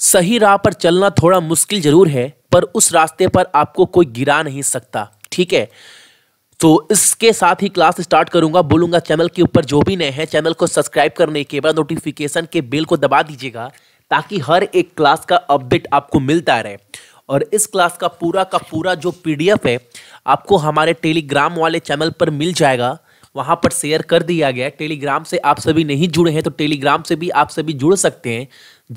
सही राह पर चलना थोड़ा मुश्किल जरूर है पर उस रास्ते पर आपको कोई गिरा नहीं सकता ठीक है तो इसके साथ ही क्लास स्टार्ट करूंगा बोलूंगा चैनल के ऊपर जो भी नए हैं चैनल को सब्सक्राइब करने के बाद नोटिफिकेशन के बेल को दबा दीजिएगा ताकि हर एक क्लास का अपडेट आपको मिलता रहे और इस क्लास का पूरा का पूरा जो पीडीएफ है आपको हमारे टेलीग्राम वाले चैनल पर मिल जाएगा वहाँ पर शेयर कर दिया गया है टेलीग्राम से आप सभी नहीं जुड़े हैं तो टेलीग्राम से भी आप सभी जुड़ सकते हैं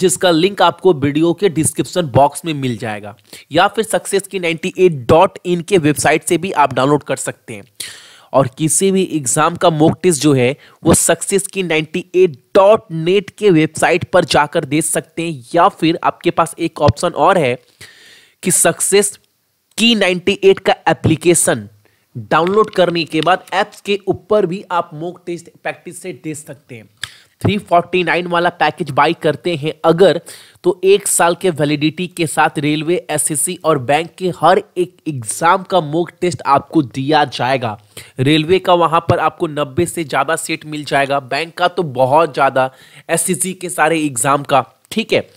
जिसका लिंक आपको वीडियो के डिस्क्रिप्शन बॉक्स में मिल जाएगा या फिर सक्सेस की नाइन्टी एट डॉट इन के वेबसाइट से भी आप डाउनलोड कर सकते हैं और किसी भी एग्ज़ाम का मोक टेस्ट जो है वो सक्सेस की नाइन्टी एट डॉट नेट के वेबसाइट पर जाकर दे सकते हैं या फिर आपके पास एक ऑप्शन और है कि सक्सेस की नाइन्टी एट का एप्लीकेशन डाउनलोड करने के बाद ऐप्स के ऊपर भी आप मोक टेस्ट प्रैक्टिस से दे सकते हैं 349 वाला पैकेज बाई करते हैं अगर तो एक साल के वैलिडिटी के साथ रेलवे एसएससी e और बैंक के हर एक एग्ज़ाम का मोक टेस्ट आपको दिया जाएगा रेलवे का वहां पर आपको 90 से ज़्यादा सीट मिल जाएगा बैंक का तो बहुत ज़्यादा एसएससी e के सारे एग्ज़ाम का ठीक है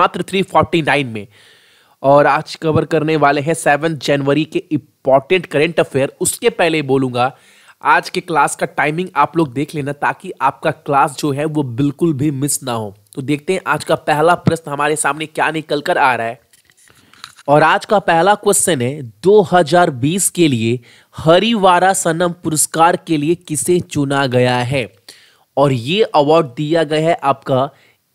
मात्र 349 में और आज कवर करने वाले हैं सेवन जनवरी के इम्पॉर्टेंट करेंट अफेयर उसके पहले बोलूँगा आज के क्लास का टाइमिंग आप लोग देख लेना ताकि आपका क्लास जो है वो बिल्कुल भी मिस ना हो तो देखते हैं आज का पहला प्रश्न हमारे सामने क्या निकल कर आ रहा है और आज का पहला क्वेश्चन है 2020 के लिए हरिवारा सनम पुरस्कार के लिए किसे चुना गया है और ये अवार्ड दिया गया है आपका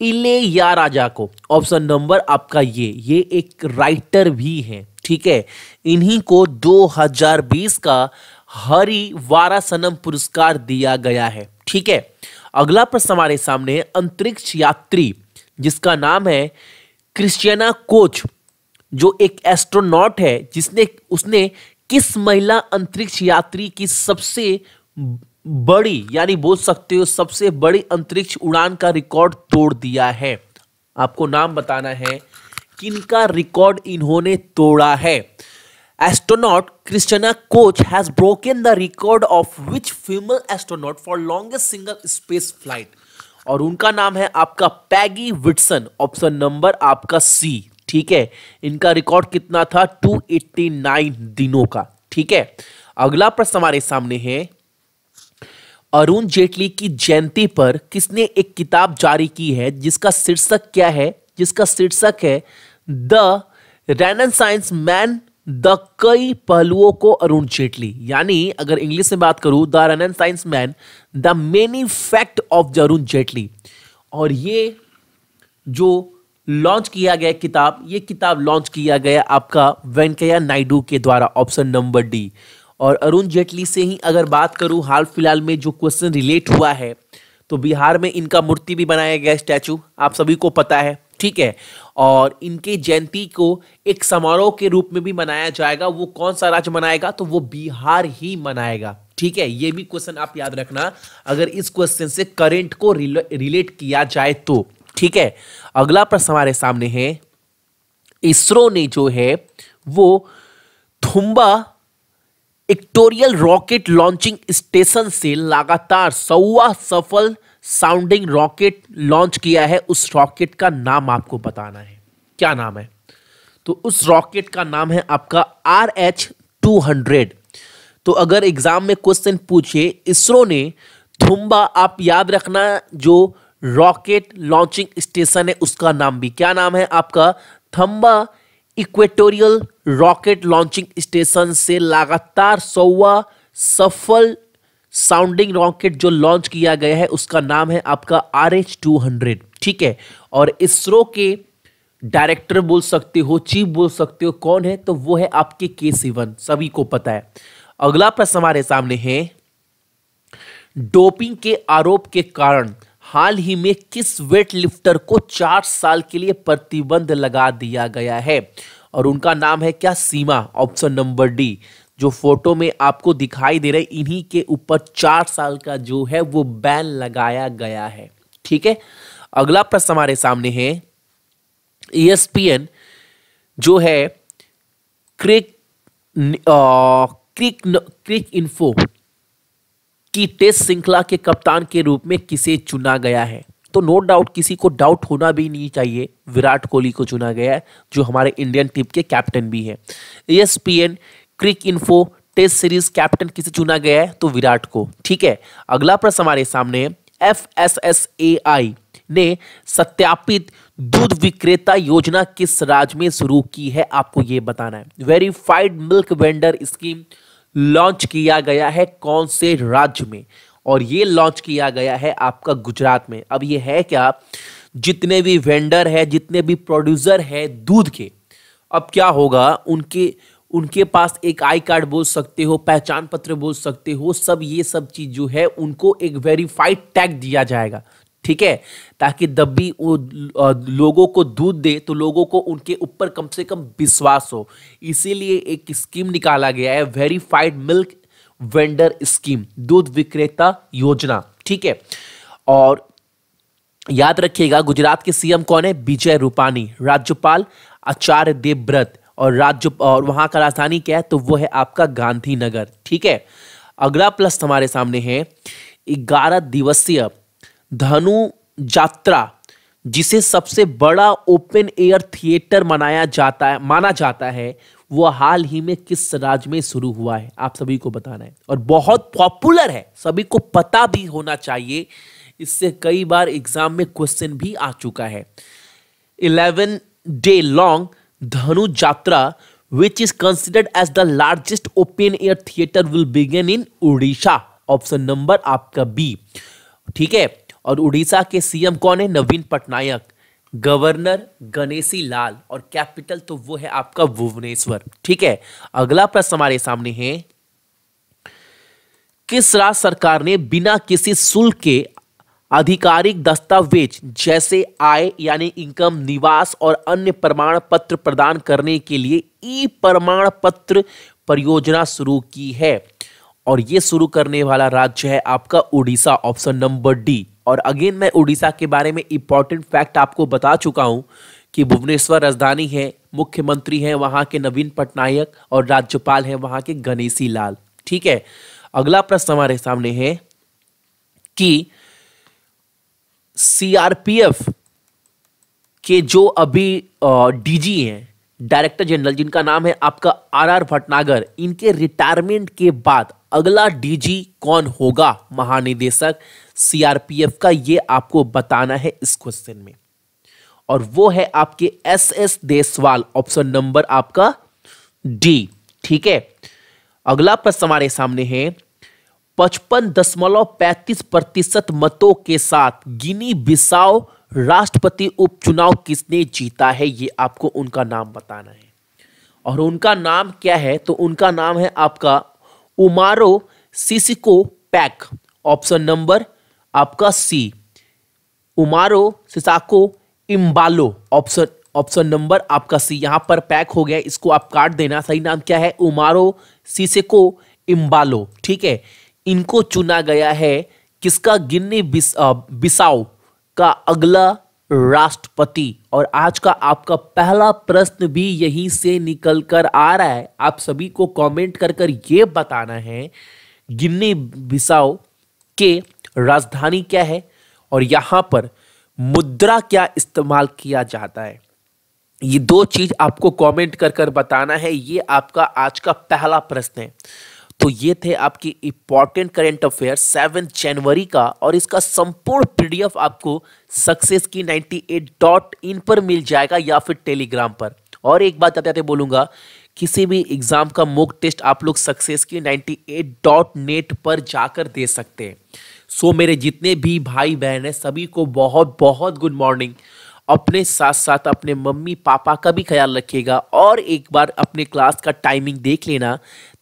इले या राजा को ऑप्शन नंबर आपका ये ये एक राइटर भी है ठीक है इन्हीं को 2020 का हरि वारासनम पुरस्कार दिया गया है ठीक है अगला प्रश्न हमारे सामने अंतरिक्ष यात्री जिसका नाम है क्रिस्टियाना कोच जो एक एस्ट्रोनॉट है जिसने उसने किस महिला अंतरिक्ष यात्री की सबसे बड़ी यानी बोल सकते हो सबसे बड़ी अंतरिक्ष उड़ान का रिकॉर्ड तोड़ दिया है आपको नाम बताना है किनका रिकॉर्ड इन्होंने तोड़ा है astronaut Christina Koch has broken the record of which female astronaut for longest single space flight और उनका नाम है आपका पैगी विटसन ऑप्शन नंबर आपका सी ठीक है इनका रिकॉर्ड कितना था 289 दिनों का ठीक है अगला प्रश्न हमारे सामने है अरुण जेटली की जयंती पर किसने एक किताब जारी की है जिसका शीर्षक क्या है जिसका शीर्षक है the rain science man the कई पहलुओं को अरुण जेटली यानी अगर इंग्लिश में बात करूं the run and science man the many fact of the Arun Jaitley और ये जो लॉन्च किया गया किताब ये किताब लॉन्च किया गया आपका वेंकैया नायडू के द्वारा ऑप्शन नंबर डी और अरुण जेटली से ही अगर बात करूं हाल फिलहाल में जो क्वेश्चन रिलेट हुआ है तो बिहार में इनका मूर्ति भी बनाया गया स्टैचू आप सभी को पता है ठीक है और इनके जयंती को एक समारोह के रूप में भी मनाया जाएगा वो कौन सा राज्य मनाएगा तो वो बिहार ही मनाएगा ठीक है ये भी क्वेश्चन आप याद रखना अगर इस क्वेश्चन से करेंट को रिलेट किया जाए तो ठीक है अगला प्रश्न हमारे सामने है इसरो ने जो है वो Thumba equatorial rocket launching station से लगातार सौवा सफल साउंडिंग रॉकेट लॉन्च किया है उस रॉकेट का नाम आपको बताना है क्या नाम है तो उस रॉकेट का नाम है आपका आर एच टू हंड्रेड तो अगर एग्जाम में क्वेश्चन पूछे इसरो ने थुम्बा आप याद रखना जो रॉकेट लॉन्चिंग स्टेशन है उसका नाम भी क्या नाम है आपका Thumba equatorial rocket launching station से लगातार सौवा सफल साउंडिंग रॉकेट जो लॉन्च किया गया है उसका नाम है आपका आर एच टू हंड्रेड ठीक है और इसरो के डायरेक्टर बोल सकते हो चीफ बोल सकते हो कौन है तो वो है आपके के सिवन सभी को पता है अगला प्रश्न हमारे सामने है डोपिंग के आरोप के कारण हाल ही में किस वेट लिफ्टर को चार साल के लिए प्रतिबंध लगा दिया गया है और उनका नाम है क्या सीमा ऑप्शन नंबर डी जो फोटो में आपको दिखाई दे रहे इन्हीं के ऊपर चार साल का जो है वो बैन लगाया गया है ठीक है अगला प्रश्न हमारे सामने है ESPN जो है क्रिक क्रिक क्रिक इन्फो की टेस्ट श्रृंखला के कप्तान के रूप में किसे चुना गया है तो नो डाउट किसी को डाउट होना भी नहीं चाहिए विराट कोहली को चुना गया है जो हमारे इंडियन टीम के कैप्टन भी हैं E e Cricinfo test series captain किसे चुना गया है तो विराट को ठीक है अगला प्रश्न हमारे सामने F S S A I ने सत्यापित दूध विक्रेता योजना किस राज्य में शुरू की है आपको यह बताना है verified milk vendor scheme launch किया गया है कौन से राज्य में और ये लॉन्च किया गया है आपका गुजरात में अब ये है क्या जितने भी वेंडर है जितने भी प्रोड्यूसर है दूध के अब क्या होगा उनके उनके पास एक आई कार्ड बोल सकते हो पहचान पत्र बोल सकते हो सब ये सब चीज़ जो है उनको एक वेरीफाइड टैग दिया जाएगा ठीक है ताकि जब भी वो लोगों को दूध दे तो लोगों को उनके ऊपर कम से कम विश्वास हो इसीलिए एक स्कीम निकाला गया है वेरीफाइड मिल्क वेंडर स्कीम दूध विक्रेता योजना ठीक है और याद रखिएगा गुजरात के सीएम कौन है विजय रूपानी राज्यपाल आचार्य देवव्रत और राज्य और वहाँ का राजधानी क्या है तो वो है आपका गांधीनगर ठीक है अगला प्लस हमारे सामने है ग्यारह दिवसीय धनु यात्रा जिसे सबसे बड़ा ओपन एयर थिएटर मनाया जाता है माना जाता है वो हाल ही में किस राज्य में शुरू हुआ है आप सभी को बताना है और बहुत पॉपुलर है सभी को पता भी होना चाहिए इससे कई बार एग्जाम में क्वेश्चन भी आ चुका है eleven day long Dhanu Yatra which is considered as the largest open air theatre will begin in Orissa option number आपका बी ठीक है और उड़ीसा के सीएम कौन है नवीन पटनायक गवर्नर गणेशी लाल और कैपिटल तो वो है आपका भुवनेश्वर ठीक है अगला प्रश्न हमारे सामने है किस राज्य सरकार ने बिना किसी शुल्क के आधिकारिक दस्तावेज जैसे आय यानी इनकम निवास और अन्य प्रमाण पत्र प्रदान करने के लिए ई प्रमाण पत्र परियोजना शुरू की है और ये शुरू करने वाला राज्य है आपका उड़ीसा ऑप्शन नंबर डी और अगेन मैं उड़ीसा के बारे में इंपॉर्टेंट फैक्ट आपको बता चुका हूँ कि भुवनेश्वर राजधानी है मुख्यमंत्री हैं वहाँ के नवीन पटनायक और राज्यपाल हैं वहाँ के गणेशी लाल ठीक है अगला प्रश्न हमारे सामने है कि सीआरपीएफ के जो अभी डीजी हैं डायरेक्टर जनरल जिनका नाम है आपका आर आर भटनागर इनके रिटायरमेंट के बाद अगला डीजी कौन होगा महानिदेशक सीआरपीएफ का ये आपको बताना है इस क्वेश्चन में और वो है आपके S S Deswal option number आपका डी ठीक है अगला प्रश्न हमारे सामने है पचपन दशमलव पैंतीस प्रतिशत मतों के साथ गिनी बिसाओ राष्ट्रपति उपचुनाव किसने जीता है ये आपको उनका नाम बताना है और उनका नाम क्या है तो उनका नाम है आपका उमारो सिसिको पैक ऑप्शन नंबर आपका C Umaro Sissoco Embalo option option number आपका सी यहां पर पैक हो गया इसको आप काट देना सही नाम क्या है उमारो सिसेको इम्बालो ठीक है इनको चुना गया है किसका गिन्नी बिस, बिसाओ का अगला राष्ट्रपति और आज का आपका पहला प्रश्न भी यहीं से निकल कर आ रहा है आप सभी को कमेंट कर कर ये बताना है गिन्नी बिसाओ के राजधानी क्या है और यहाँ पर मुद्रा क्या इस्तेमाल किया जाता है ये दो चीज आपको कमेंट कर कर बताना है ये आपका आज का पहला प्रश्न है तो ये थे आपके इंपॉर्टेंट करेंट अफेयर सेवन जनवरी का और इसका संपूर्ण पीडीएफ आपको सक्सेस की नाइन्टी एट डॉट इन पर मिल जाएगा या फिर टेलीग्राम पर और एक बात आते बोलूंगा किसी भी एग्ज़ाम का मोक टेस्ट आप लोग सक्सेस की नाइन्टी एट डॉट नेट पर जाकर दे सकते हैं सो so, मेरे जितने भी भाई बहन हैं सभी को बहुत बहुत गुड मॉर्निंग अपने साथ साथ अपने मम्मी पापा का भी ख्याल रखिएगा और एक बार अपने क्लास का टाइमिंग देख लेना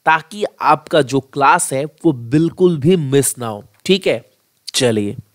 ताकि आपका जो क्लास है वो बिल्कुल भी मिस ना हो ठीक है चलिए